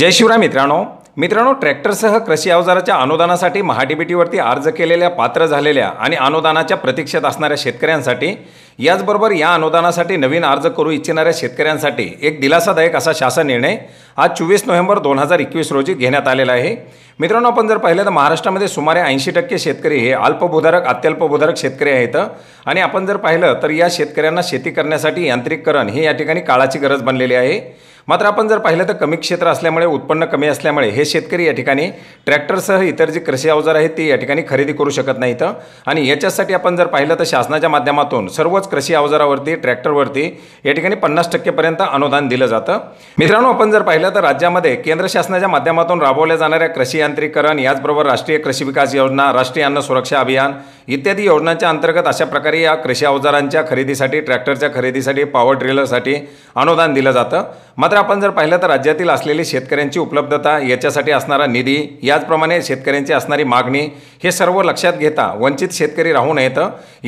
जय शिवराय मित्रांनो मित्रांनो ट्रॅक्टरसह कृषी अवजाराच्या अनुदानासाठी महाडीबीटीवरती अर्ज केलेल्या पात्र झालेल्या आणि अनुदानाच्या प्रतीक्षेत असणाऱ्या शेतकऱ्यांसाठी याचबरोबर या अनुदानासाठी नवीन अर्ज करू इच्छिणाऱ्या शेतकऱ्यांसाठी एक दिलासादायक असा शासन निर्णय आज चोवीस नोव्हेंबर दोन हजार एकवीस रोजी घेण्यात आलेला आहे मित्रांनो आपण जर पाहिलं तर महाराष्ट्रामध्ये सुमारे ऐंशी टक्के शेतकरी हे अल्पभूधारक अत्यल्पभूधारक शेतकरी आहेत आणि आपण जर पाहिलं तर या शेतकऱ्यांना शेती करण्यासाठी यांत्रिककरण हे या ठिकाणी काळाची गरज बनलेली आहे मात्र आपण जर पाहिलं तर कमी क्षेत्र असल्यामुळे उत्पन्न कमी असल्यामुळे हे शेतकरी या ठिकाणी ट्रॅक्टरसह इतर जे कृषी अवजार आहेत ते या ठिकाणी खरेदी करू शकत नाहीत आणि याच्यासाठी आपण जर पाहिलं तर शासनाच्या माध्यमातून सर्वच कृषी अवजारावरती ट्रॅक्टरवरती या ठिकाणी पन्नास टक्केपर्यंत अनुदान दिलं जातं मित्रांनो आपण जर पाहिलं तर राज्यामध्ये केंद्र शासनाच्या माध्यमातून राबवल्या जाणाऱ्या कृषी यांत्रिकरण याचबरोबर राष्ट्रीय कृषी विकास योजना राष्ट्रीय अन्न सुरक्षा अभियान इत्यादी योजनांच्या अंतर्गत अशा प्रकारे या कृषी अवजारांच्या खरेदीसाठी ट्रॅक्टरच्या खरेदीसाठी पॉवर ट्रेलरसाठी अनुदान दिलं जातं मात्र आपण जर पाहिलं तर राज्यातील असलेली शेतकऱ्यांची उपलब्धता याच्यासाठी असणारा निधी याचप्रमाणे शेतकऱ्यांची असणारी मागणी हे सर्व लक्षात घेता वंचित शेतकरी राहू नयेत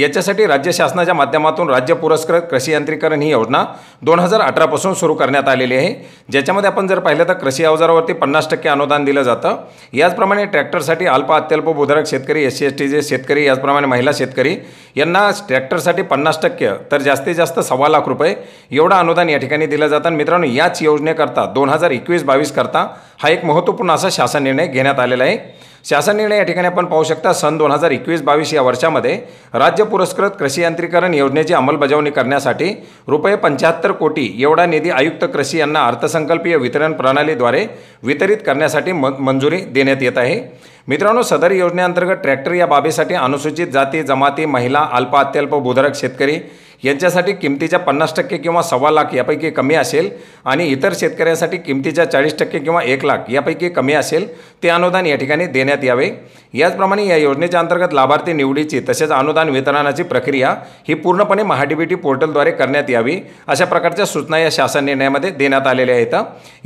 याच्यासाठी राज्य शासनाच्या माध्यमातून राज्य पुरस्कृत कृषी यांत्रिकरण ही योजना दोन हजार अठरापासून सुरू करण्यात आलेली आहे ज्याच्यामध्ये आपण जर पाहिलं तर कृषी अवजारावरती पन्नास टक्के अनुदान दिलं जातं याचप्रमाणे ट्रॅक्टरसाठी अल्प अत्यल्प बुधारक शेतकरी एस सी एस टीचे शेतकरी याच त्याचप्रमाणे महिला शेतकरी यांना ट्रॅक्टरसाठी पन्नास टक्के तर जास्तीत जास्त सव्वा लाख रुपये एवढं अनुदान या ठिकाणी दिलं जातं मित्रांनो याच योजनेकरता दोन हजार एकवीस करता हा एक महत्त्वपूर्ण असा शासन निर्णय घेण्यात आलेला आहे शासन निर्णय या ठिकाणी आपण पाहू शकता सन दोन हजार एकवीस बावीस या वर्षामध्ये राज्य पुरस्कृत कृषी यांत्रिकरण योजनेची अंमलबजावणी करण्यासाठी रुपये पंच्याहत्तर कोटी एवढा निधी आयुक्त कृषी यांना अर्थसंकल्पीय वितरण प्रणालीद्वारे वितरित करण्यासाठी म मंजुरी देण्यात येत आहे मित्रांनो सदर योजनेअंतर्गत ट्रॅक्टर या बाबीसाठी अनुसूचित जाती जमाती महिला अल्प अत्यल्प बुधरक शेतकरी यांच्यासाठी किमतीच्या पन्नास टक्के किंवा सव्वा लाख यापैकी कमी असेल आणि इतर शेतकऱ्यांसाठी किमतीच्या चाळीस टक्के किंवा एक लाख यापैकी कमी असेल ते अनुदान या ठिकाणी देण्यात यावे याचप्रमाणे या योजनेच्या अंतर्गत लाभार्थी निवडीची तसेच अनुदान वितरणाची प्रक्रिया ही पूर्णपणे महाडीबीटी पोर्टलद्वारे करण्यात यावी अशा प्रकारच्या सूचना या शासन निर्णयामध्ये देण्यात आलेल्या आहेत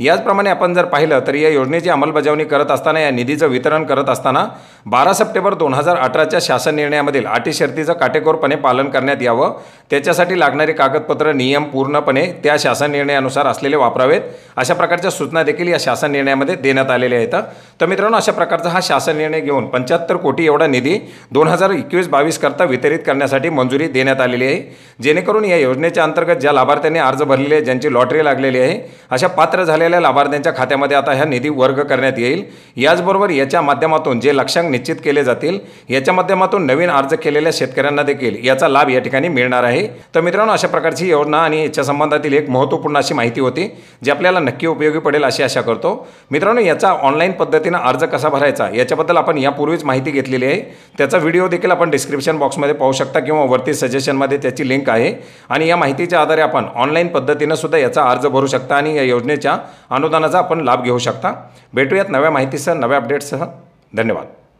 याचप्रमाणे आपण जर पाहिलं तर या योजनेची अंमलबजावणी करत असताना या निधीचं वितरण करत असताना बारा सप्टेंबर दोन हजार अठराच्या शासन निर्णयामधील अटी शर्तीचं काटेकोरपणे पालन करण्यात यावं याच्यासाठी लागणारी कागदपत्र नियम पूर्णपणे त्या शासन निर्णयानुसार असलेले वापरावेत अशा प्रकारच्या सूचना देखील या शासन निर्णयामध्ये देण्यात आलेल्या आहेत तर मित्रांनो अशा प्रकारचा हा शासन निर्णय घेऊन पंच्याहत्तर कोटी एवढा निधी दोन हजार एकवीस बावीस करता वितरित करण्यासाठी मंजुरी देण्यात आलेली आहे जेणेकरून या योजनेच्या अंतर्गत ज्या लाभार्थ्यांनी अर्ज भरलेले आहे ज्यांची लॉटरी लागलेली आहे अशा पात्र झालेल्या लाभार्थ्यांच्या खात्यामध्ये आता ह्या निधी वर्ग करण्यात येईल याचबरोबर याच्या माध्यमातून जे लक्षांक निश्चित केले जातील याच्या माध्यमातून नवीन अर्ज केलेल्या शेतकऱ्यांना देखील याचा लाभ या ठिकाणी मिळणार आहे तर मित्रांनो अशा प्रकारची योजना आणि याच्या संबंधातील एक महत्त्वपूर्ण अशी माहिती होती जी आपल्याला नक्की उपयोगी पडेल अशी आशा करतो मित्रांनो याचा ऑनलाईन पद्धतीनं अर्ज कसा भरायचा याच्याबद्दल आपण यापूर्वीच माहिती घेतलेली आहे त्याचा व्हिडिओ देखील आपण डिस्क्रिप्शन बॉक्समध्ये पाहू शकता किंवा वरती सजेशनमध्ये त्याची लिंक आहे आणि या माहितीच्या आधारे आपण ऑनलाईन पद्धतीनं सुद्धा याचा अर्ज भरू शकता आणि या योजनेच्या अनुदानाचा आपण लाभ घेऊ शकता भेटूयात नव्या माहितीसह नव्या अपडेट्ससह धन्यवाद